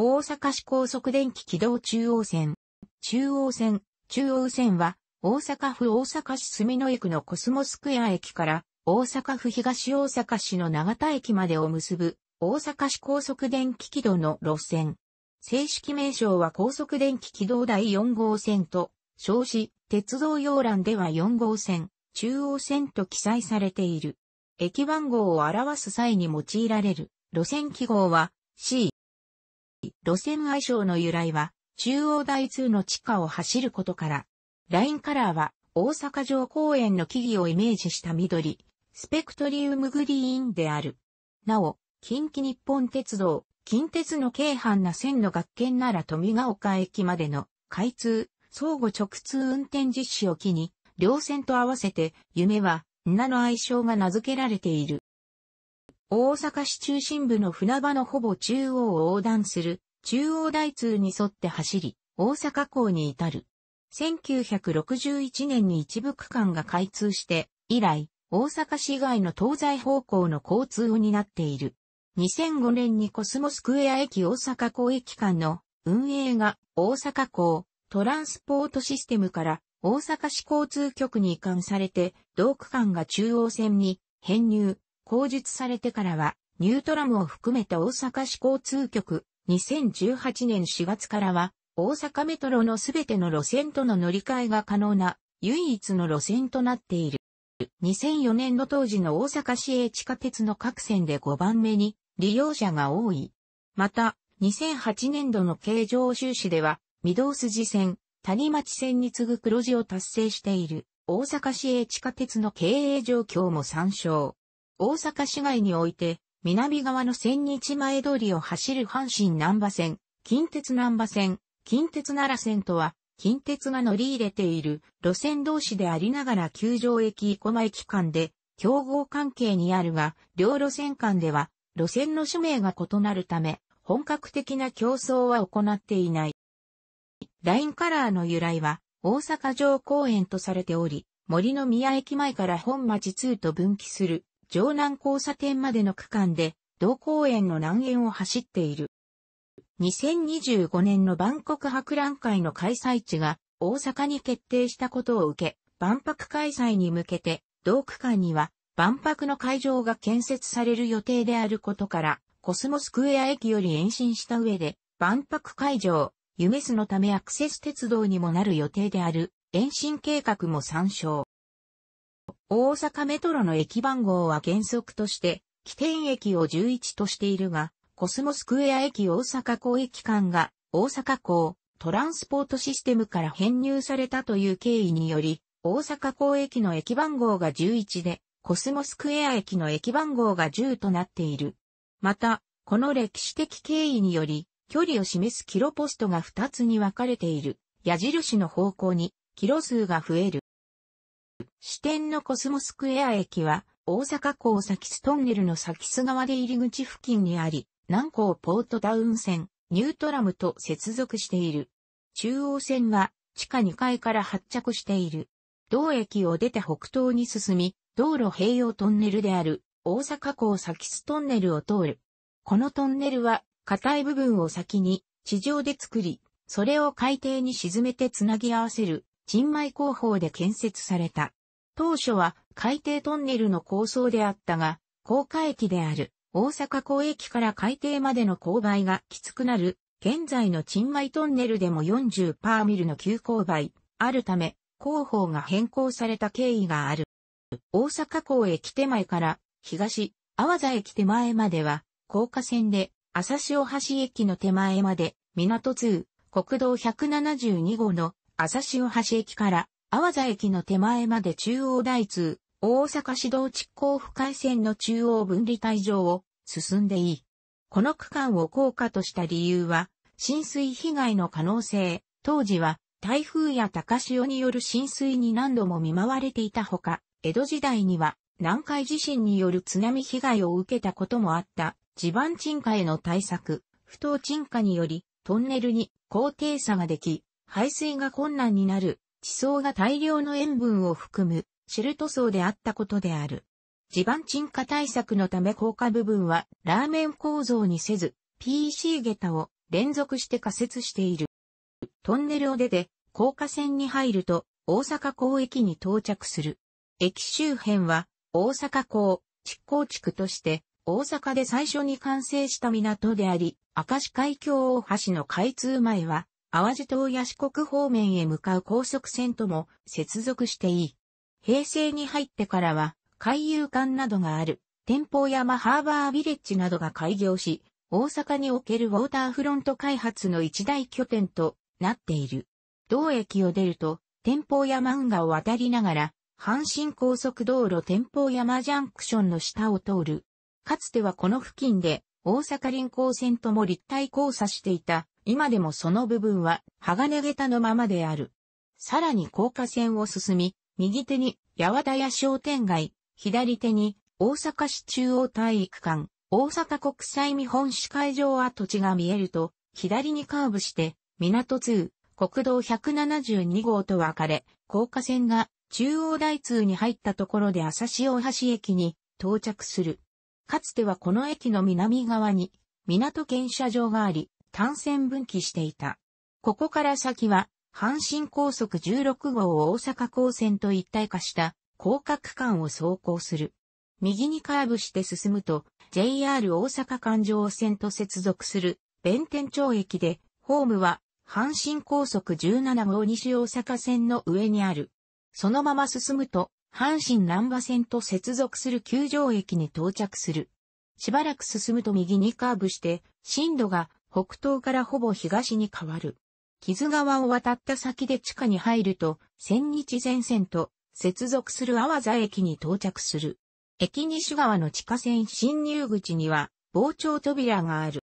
大阪市高速電気軌道中央線。中央線、中央線は、大阪府大阪市住之江区のコスモスクエア駅から、大阪府東大阪市の長田駅までを結ぶ、大阪市高速電気軌道の路線。正式名称は高速電気軌道第4号線と、称し、鉄道要欄では4号線、中央線と記載されている。駅番号を表す際に用いられる、路線記号は、C、路線愛称の由来は、中央台通の地下を走ることから、ラインカラーは大阪城公園の木々をイメージした緑、スペクトリウムグリーンである。なお、近畿日本鉄道、近鉄の京阪な線の学研なら富ヶ丘駅までの開通、相互直通運転実施を機に、両線と合わせて、夢は、名の愛称が名付けられている。大阪市中心部の船場のほぼ中央を横断する中央大通に沿って走り、大阪港に至る。1961年に一部区間が開通して、以来、大阪市外の東西方向の交通を担っている。2005年にコスモスクエア駅大阪港駅間の運営が大阪港トランスポートシステムから大阪市交通局に移管されて、同区間が中央線に編入、工述されてからは、ニュートラムを含めた大阪市交通局、2018年4月からは、大阪メトロのすべての路線との乗り換えが可能な唯一の路線となっている。2004年の当時の大阪市営地下鉄の各線で5番目に利用者が多い。また、2008年度の経常収支では、御堂筋線、谷町線に次ぐ黒字を達成している大阪市営地下鉄の経営状況も参照。大阪市外において南側の千日前通りを走る阪神南波線、近鉄南波線、近鉄奈良線とは、近鉄が乗り入れている路線同士でありながら球場駅生駒駅間で競合関係にあるが、両路線間では路線の種名が異なるため、本格的な競争は行っていない。ラインカラーの由来は大阪城公園とされており、森の宮駅前から本町2と分岐する城南交差点までの区間で、同公園の南園を走っている。2025年の万国博覧会の開催地が大阪に決定したことを受け、万博開催に向けて、同区間には万博の会場が建設される予定であることから、コスモスクエア駅より延伸した上で、万博会場、ユメスのためアクセス鉄道にもなる予定である、延伸計画も参照。大阪メトロの駅番号は原則として、起点駅を11としているが、コスモスクエア駅大阪港駅間が、大阪港、トランスポートシステムから編入されたという経緯により、大阪港駅の駅番号が11で、コスモスクエア駅の駅番号が10となっている。また、この歴史的経緯により、距離を示すキロポストが2つに分かれている。矢印の方向に、キロ数が増える。支店のコスモスクエア駅は、大阪港サキストンネルのサキス側で入り口付近にあり、南港ポートタウン線、ニュートラムと接続している。中央線は、地下2階から発着している。同駅を出て北東に進み、道路併用トンネルである、大阪港サキストンネルを通る。このトンネルは、硬い部分を先に、地上で作り、それを海底に沈めてつなぎ合わせる陳米工法で建設された。当初は海底トンネルの構想であったが、高架駅である大阪港駅から海底までの勾配がきつくなる、現在の陳米トンネルでも40パーミルの急勾配、あるため、広報が変更された経緯がある。大阪港駅手前から東、淡沢駅手前までは、高架線で、朝潮橋駅の手前まで、港通、国道172号の朝潮橋駅から、阿波座駅の手前まで中央大通、大阪市道地交付海線の中央分離帯上を進んでいい。この区間を高架とした理由は、浸水被害の可能性、当時は台風や高潮による浸水に何度も見舞われていたほか、江戸時代には南海地震による津波被害を受けたこともあった地盤沈下への対策、不当沈下によりトンネルに高低差ができ、排水が困難になる、地層が大量の塩分を含む、シェルト層であったことである。地盤沈下対策のため高架部分はラーメン構造にせず、PC 下駄を連続して仮設している。トンネルを出て、高架線に入ると、大阪港駅に到着する。駅周辺は、大阪港、築港地区として、大阪で最初に完成した港であり、明石海峡大橋の開通前は、淡路島や四国方面へ向かう高速線とも接続していい。平成に入ってからは、海遊館などがある、天保山ハーバービレッジなどが開業し、大阪におけるウォーターフロント開発の一大拠点となっている。同駅を出ると、天保山運河を渡りながら、阪神高速道路天保山ジャンクションの下を通る。かつてはこの付近で、大阪臨港線とも立体交差していた今でもその部分は鋼桁のままである。さらに高架線を進み、右手に八和田屋商店街、左手に大阪市中央体育館、大阪国際見本市会場跡地が見えると、左にカーブして、港通、国道172号と分かれ、高架線が中央台通に入ったところで朝潮橋駅に到着する。かつてはこの駅の南側に港検車場があり、単線分岐していた。ここから先は、阪神高速16号大阪高線と一体化した高架区間を走行する。右にカーブして進むと、JR 大阪環状線と接続する弁天町駅で、ホームは阪神高速17号西大阪線の上にある。そのまま進むと、阪神南波線と接続する球場駅に到着する。しばらく進むと右にカーブして、震度が北東からほぼ東に変わる。木津川を渡った先で地下に入ると、千日前線と接続する阿波座駅に到着する。駅西側の地下線侵入口には、膨張扉がある。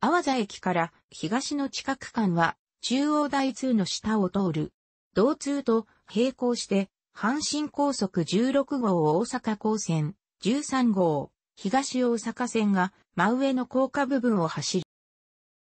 阿波座駅から東の地下区間は、中央台通の下を通る。同通と並行して、阪神高速16号大阪高線13号、東大阪線が真上の高架部分を走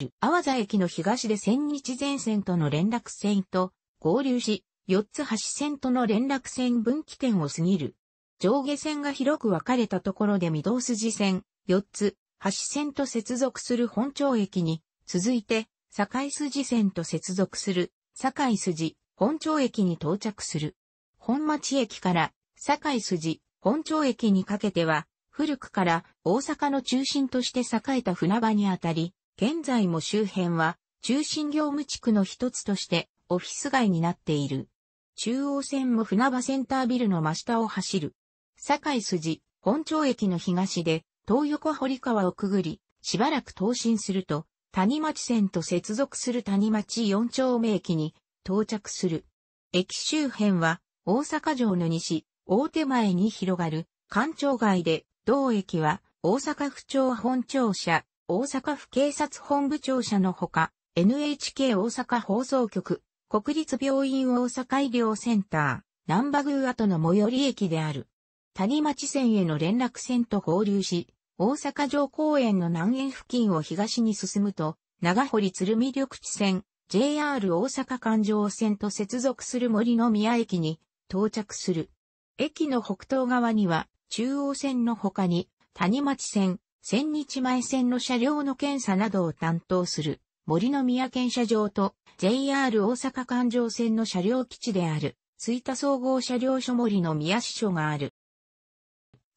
る。阿波座駅の東で千日前線との連絡線と合流し、四つ橋線との連絡線分岐点を過ぎる。上下線が広く分かれたところで御堂筋線、四つ橋線と接続する本町駅に、続いて、堺筋線と接続する、堺筋、本町駅に到着する。本町駅から、堺筋、本町駅にかけては、古くから大阪の中心として栄えた船場にあたり、現在も周辺は中心業務地区の一つとしてオフィス街になっている。中央線も船場センタービルの真下を走る。堺筋、本町駅の東で、東横堀川をくぐり、しばらく東進すると、谷町線と接続する谷町四丁目駅に到着する。駅周辺は大阪城の西、大手前に広がる、官庁街で同駅は、大阪府庁本庁舎、大阪府警察本部庁舎のほか、NHK 大阪放送局、国立病院大阪医療センター、南波宮跡の最寄り駅である。谷町線への連絡線と合流し、大阪城公園の南園付近を東に進むと、長堀鶴見緑地線、JR 大阪環状線と接続する森の宮駅に到着する。駅の北東側には中央線の他に、谷町線、千日前線の車両の検査などを担当する森の宮検車場と JR 大阪環状線の車両基地である吹田総合車両所森の宮支所がある。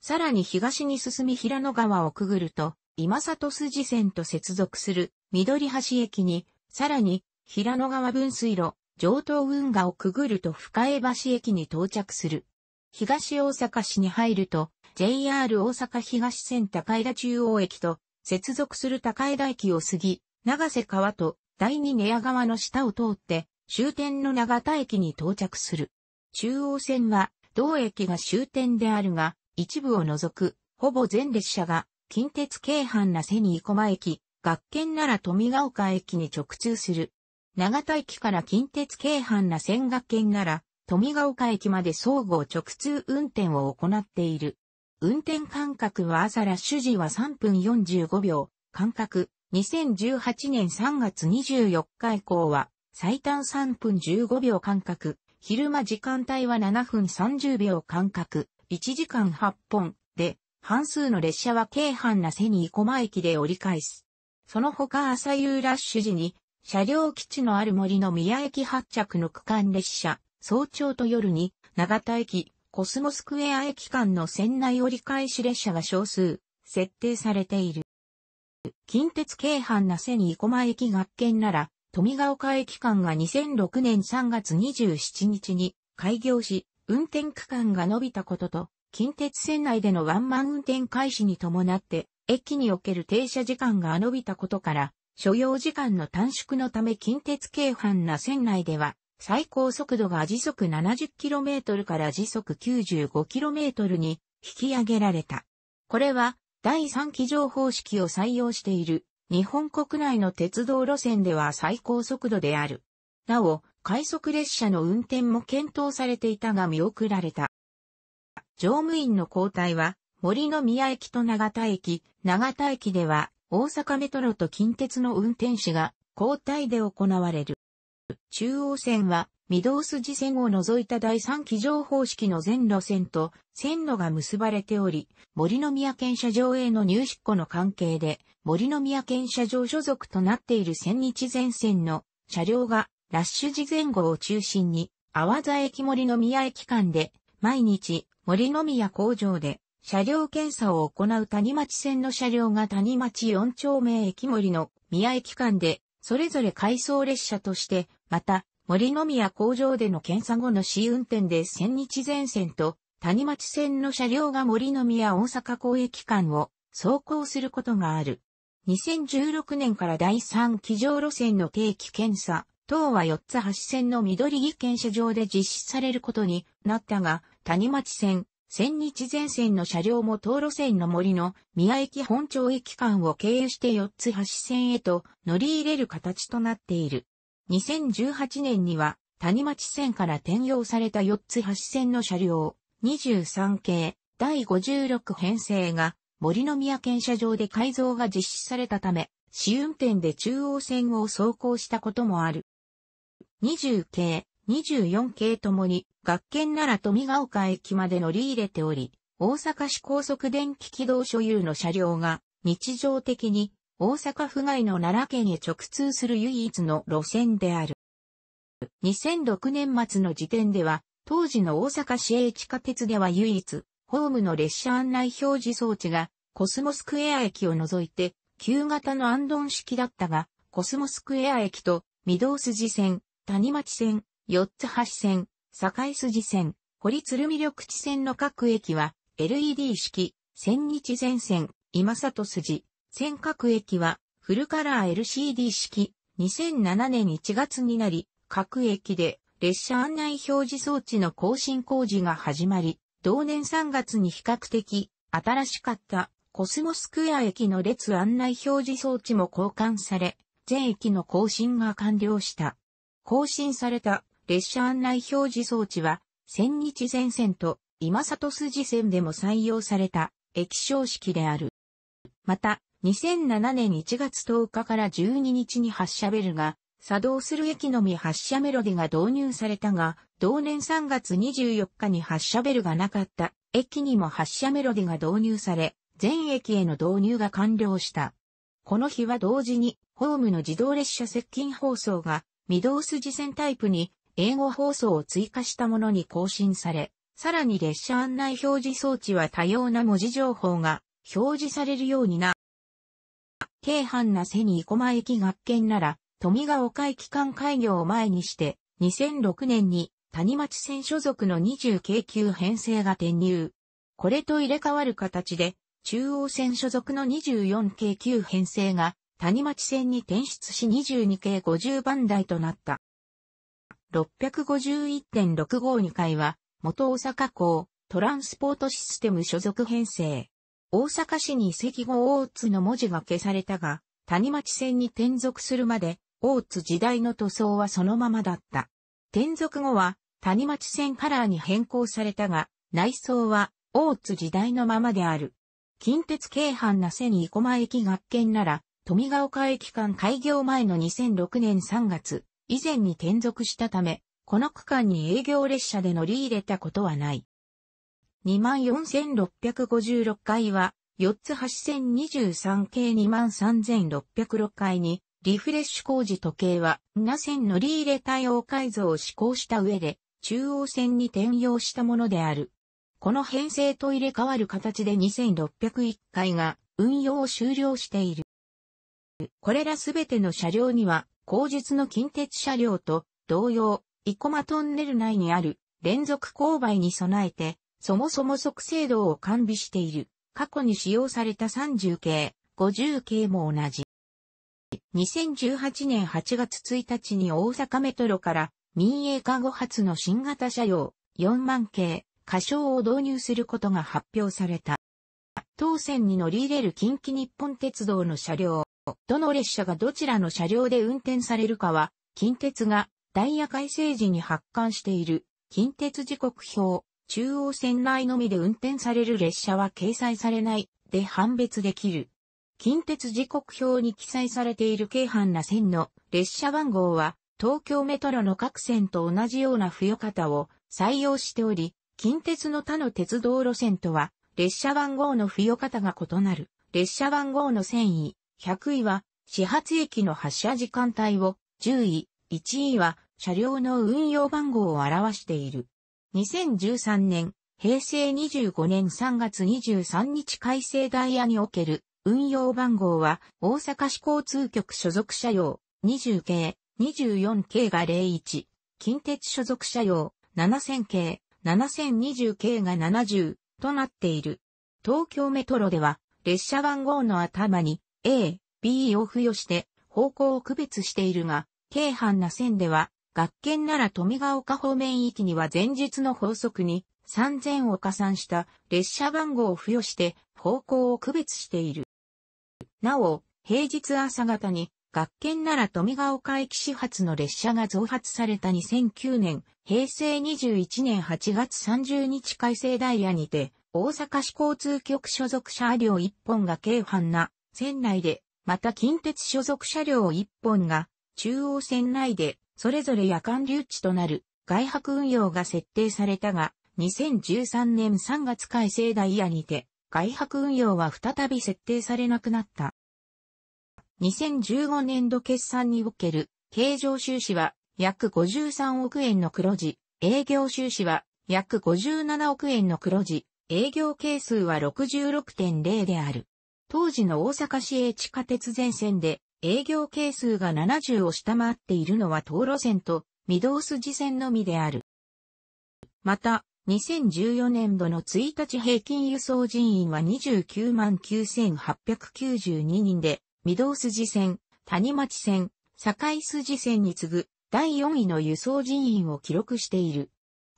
さらに東に進み平野川をくぐると今里筋線と接続する緑橋駅に、さらに平野川分水路上東運河をくぐると深江橋駅に到着する東大阪市に入ると、JR 大阪東線高枝中央駅と、接続する高枝駅を過ぎ、長瀬川と第二寝屋川の下を通って、終点の長田駅に到着する。中央線は、同駅が終点であるが、一部を除く、ほぼ全列車が、近鉄京阪な瀬に生駒駅、学研なら富ヶ丘駅に直通する。長田駅から近鉄京阪な千学研なら、富ヶ丘駅まで総合直通運転を行っている。運転間隔は朝ラッシュ時は3分45秒、間隔2018年3月24日以降は最短3分15秒間隔、昼間時間帯は7分30秒間隔、1時間8本で、半数の列車は京阪な瀬に生駒駅で折り返す。その他朝夕ラッシュ時に、車両基地のある森の宮駅発着の区間列車、早朝と夜に、長田駅、コスモスクエア駅間の線内折り返し列車が少数、設定されている。近鉄京阪那瀬に生駒駅学研なら、富ヶ丘駅間が2006年3月27日に開業し、運転区間が伸びたことと、近鉄線内でのワンマン運転開始に伴って、駅における停車時間が伸びたことから、所要時間の短縮のため近鉄京阪な線内では、最高速度が時速 70km から時速 95km に引き上げられた。これは第3機乗方式を採用している日本国内の鉄道路線では最高速度である。なお、快速列車の運転も検討されていたが見送られた。乗務員の交代は森の宮駅と長田駅、長田駅では大阪メトロと近鉄の運転士が交代で行われる。中央線は、御堂筋線を除いた第三機情方式の全路線と線路が結ばれており、森の宮県車場への入出庫の関係で、森の宮県車場所属となっている千日前線の車両がラッシュ時前後を中心に、淡沢駅森の宮駅間で、毎日森の宮工場で車両検査を行う谷町線の車両が谷町4丁目駅森の宮駅間で、それぞれ回送列車としてまた、森の宮工場での検査後の試運転で千日前線と谷町線の車両が森の宮大阪公駅間を走行することがある。2016年から第3機場路線の定期検査、等は4つ橋線の緑木検車場で実施されることになったが、谷町線、千日前線の車両も当路線の森の宮駅本町駅間を経由して4つ橋線へと乗り入れる形となっている。2018年には谷町線から転用された4つ橋線の車両23系第56編成が森の宮県車場で改造が実施されたため、試運転で中央線を走行したこともある。20系、24系ともに、学研なら富ヶ丘駅まで乗り入れており、大阪市高速電気軌道所有の車両が日常的に大阪府外の奈良県へ直通する唯一の路線である。2006年末の時点では、当時の大阪市営地下鉄では唯一、ホームの列車案内表示装置が、コスモスクエア駅を除いて、旧型のアンドン式だったが、コスモスクエア駅と、御堂筋線、谷町線、四つ橋線、境筋線、堀鶴見緑地線の各駅は、LED 式、千日前線、今里筋、尖閣駅はフルカラー LCD 式2007年1月になり、各駅で列車案内表示装置の更新工事が始まり、同年3月に比較的新しかったコスモスクエア駅の列案内表示装置も交換され、全駅の更新が完了した。更新された列車案内表示装置は、千日前線と今里筋線でも採用された液晶式である。また、2007年1月10日から12日に発車ベルが作動する駅のみ発車メロディが導入されたが、同年3月24日に発車ベルがなかった駅にも発車メロディが導入され、全駅への導入が完了した。この日は同時に、ホームの自動列車接近放送が、御堂筋線タイプに英語放送を追加したものに更新され、さらに列車案内表示装置は多様な文字情報が表示されるようにな京阪な瀬に生駒駅学研なら、富ヶ丘駅間開業を前にして、2006年に谷町線所属の20京急編成が転入。これと入れ替わる形で、中央線所属の24京急編成が谷町線に転出し22京50番台となった。651.652回は、元大阪港トランスポートシステム所属編成。大阪市に遺跡後大津の文字が消されたが、谷町線に転属するまで、大津時代の塗装はそのままだった。転属後は、谷町線カラーに変更されたが、内装は、大津時代のままである。近鉄京阪那瀬に生駒駅学研なら、富ヶ丘駅間開業前の2006年3月、以前に転属したため、この区間に営業列車で乗り入れたことはない。24,656階は、4つ8023系23,606階に、リフレッシュ工事時計は、7線乗り入れ対応改造を施行した上で、中央線に転用したものである。この編成と入れ替わる形で2601回が運用を終了している。これらすべての車両には、後述の近鉄車両と同様、生駒トンネル内にある連続勾配に備えて、そもそも即制度を完備している。過去に使用された30系、50系も同じ。2018年8月1日に大阪メトロから民営化後初の新型車用4万系、過小を導入することが発表された。当線に乗り入れる近畿日本鉄道の車両、どの列車がどちらの車両で運転されるかは、近鉄がダイヤ改正時に発刊している近鉄時刻表中央線内のみで運転される列車は掲載されないで判別できる。近鉄時刻表に記載されている京阪な線の列車番号は東京メトロの各線と同じような付与方を採用しており、近鉄の他の鉄道路線とは列車番号の付与方が異なる。列車番号の1000位、100位は始発駅の発車時間帯を10位、1位は車両の運用番号を表している。2013年、平成25年3月23日改正ダイヤにおける運用番号は大阪市交通局所属車両20系、24系が01、近鉄所属車両7000系、7020系が70となっている。東京メトロでは列車番号の頭に A、B を付与して方向を区別しているが、京阪な線では学研なら富ヶ丘方面域には前日の法則に3000を加算した列車番号を付与して方向を区別している。なお、平日朝方に学研なら富ヶ丘駅始発の列車が増発された2009年、平成21年8月30日改正ダイヤにて、大阪市交通局所属車両1本が軽半な船内で、また近鉄所属車両1本が中央線内でそれぞれ夜間留置となる外泊運用が設定されたが、2013年3月改正ダイヤにて、外泊運用は再び設定されなくなった。2015年度決算における経常収支は約53億円の黒字、営業収支は約57億円の黒字、営業係数は66.0である。当時の大阪市営地下鉄全線で営業係数が70を下回っているのは東路線と御堂筋線のみである。また、2014年度の1日平均輸送人員は29万9892人で、御堂筋線、谷町線、境筋線に次ぐ第4位の輸送人員を記録している。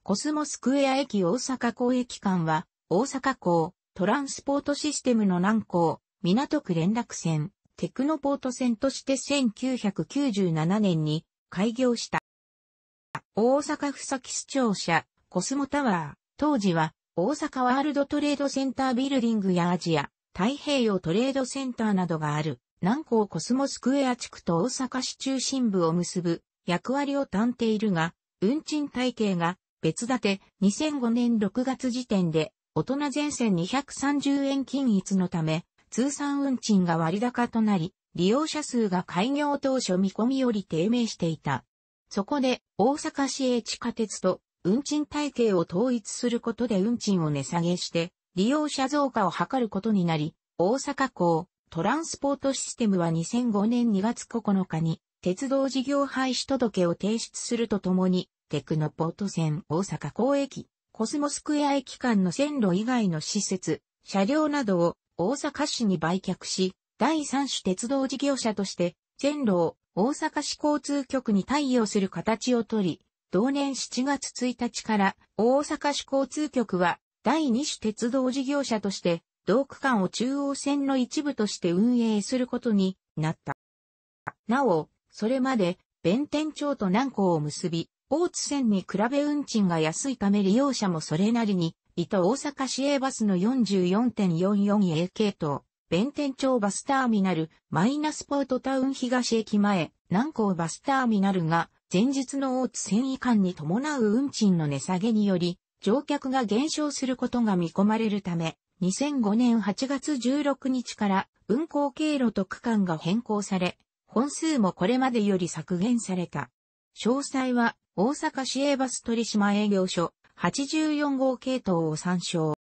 コスモスクエア駅大阪港駅間は、大阪港、トランスポートシステムの南港、港区連絡線、テクノポート線として1997年に開業した。大阪府先市庁舎、コスモタワー、当時は大阪ワールドトレードセンタービルディングやアジア、太平洋トレードセンターなどがある、南港コスモスクエア地区と大阪市中心部を結ぶ役割を担っているが、運賃体系が別立て2005年6月時点で大人全線230円均一のため、通算運賃が割高となり、利用者数が開業当初見込みより低迷していた。そこで、大阪市営地下鉄と運賃体系を統一することで運賃を値下げして、利用者増加を図ることになり、大阪港トランスポートシステムは2005年2月9日に、鉄道事業廃止届を提出するとともに、テクノポート線大阪港駅、コスモスクエア駅間の線路以外の施設、車両などを大阪市に売却し、第三種鉄道事業者として、全路を大阪市交通局に対応する形をとり、同年7月1日から大阪市交通局は第二種鉄道事業者として同区間を中央線の一部として運営することになった。なお、それまで弁天町と南港を結び、大津線に比べ運賃が安いため利用者もそれなりに伊都大阪市営バスの 44.44A 系統、弁天町バスターミナル、マイナスポートタウン東駅前、南港バスターミナルが、前日の大津線移管に伴う運賃の値下げにより、乗客が減少することが見込まれるため、2005年8月16日から運行経路と区間が変更され、本数もこれまでより削減された。詳細は大阪市営バス取締営業所84号系統を参照。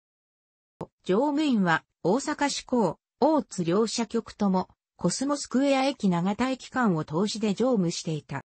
乗務員は大阪市港、大津両社局とも、コスモスクエア駅長田駅間を通しで乗務していた。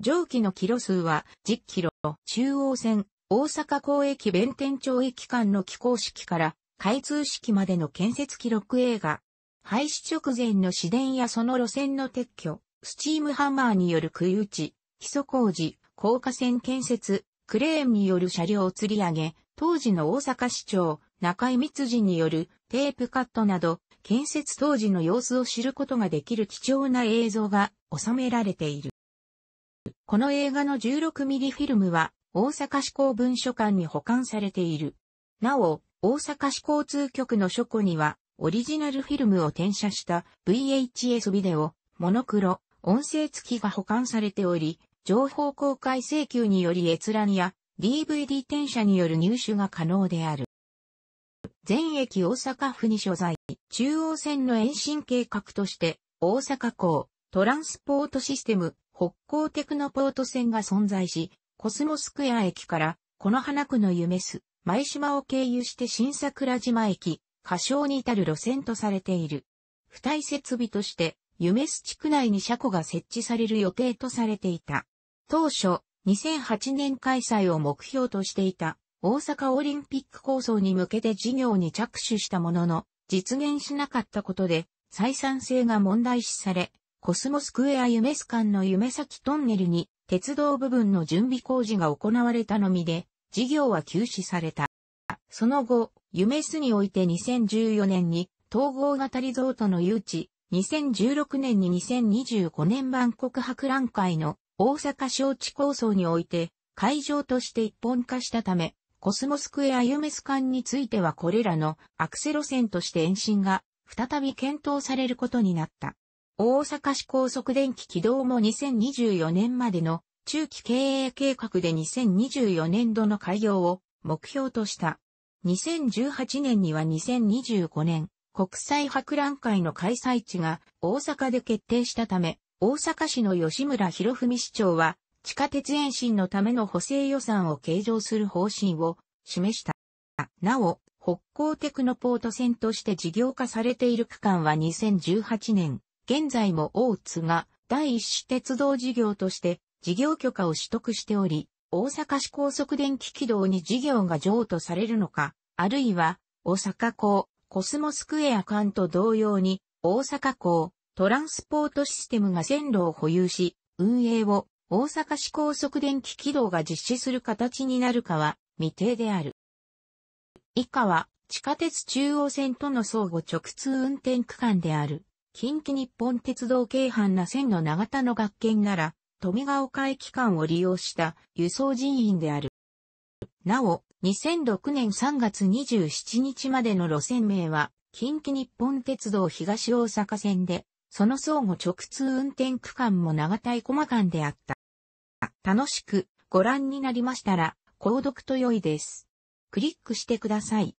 上記のキロ数は10キロ、中央線、大阪港駅弁天町駅間の起工式から開通式までの建設記録映画。廃止直前の市電やその路線の撤去、スチームハンマーによるい打ち、基礎工事、高架線建設、クレーンによる車両吊り上げ、当時の大阪市長、中井光次によるテープカットなど、建設当時の様子を知ることができる貴重な映像が収められている。この映画の1 6ミリフィルムは大阪市公文書館に保管されている。なお、大阪市交通局の書庫にはオリジナルフィルムを転写した VHS ビデオ、モノクロ、音声付きが保管されており、情報公開請求により閲覧や DVD 転写による入手が可能である。全駅大阪府に所在、中央線の延伸計画として、大阪港、トランスポートシステム、北港テクノポート線が存在し、コスモスクエア駅から、この花区の夢す、舞島を経由して新桜島駅、仮称に至る路線とされている。付帯設備として、夢洲地区内に車庫が設置される予定とされていた。当初、2008年開催を目標としていた大阪オリンピック構想に向けて事業に着手したものの、実現しなかったことで、採算性が問題視され、コスモスクエア夢ス間の夢先トンネルに鉄道部分の準備工事が行われたのみで、事業は休止された。その後、夢スにおいて2014年に統合型リゾートの誘致、2016年に2025年万国博覧会の大阪招致構想において会場として一本化したため、コスモスクエアユメス館についてはこれらのアクセ路線として延伸が再び検討されることになった。大阪市高速電気軌道も2024年までの中期経営計画で2024年度の開業を目標とした。2018年には2025年国際博覧会の開催地が大阪で決定したため、大阪市の吉村博文市長は、地下鉄延伸のための補正予算を計上する方針を示した。なお、北港テクノポート線として事業化されている区間は2018年、現在も大津が第一子鉄道事業として事業許可を取得しており、大阪市高速電気軌道に事業が譲渡されるのか、あるいは大阪港コスモスクエア間と同様に、大阪港、トランスポートシステムが線路を保有し、運営を大阪市高速電気軌道が実施する形になるかは未定である。以下は地下鉄中央線との相互直通運転区間である近畿日本鉄道京阪な線の長田の学研なら、富ヶ丘駅間を利用した輸送人員である。なお、2006年3月27日までの路線名は、近畿日本鉄道東大阪線で、その相互直通運転区間も長田駒間であった。楽しくご覧になりましたら、購読と良いです。クリックしてください。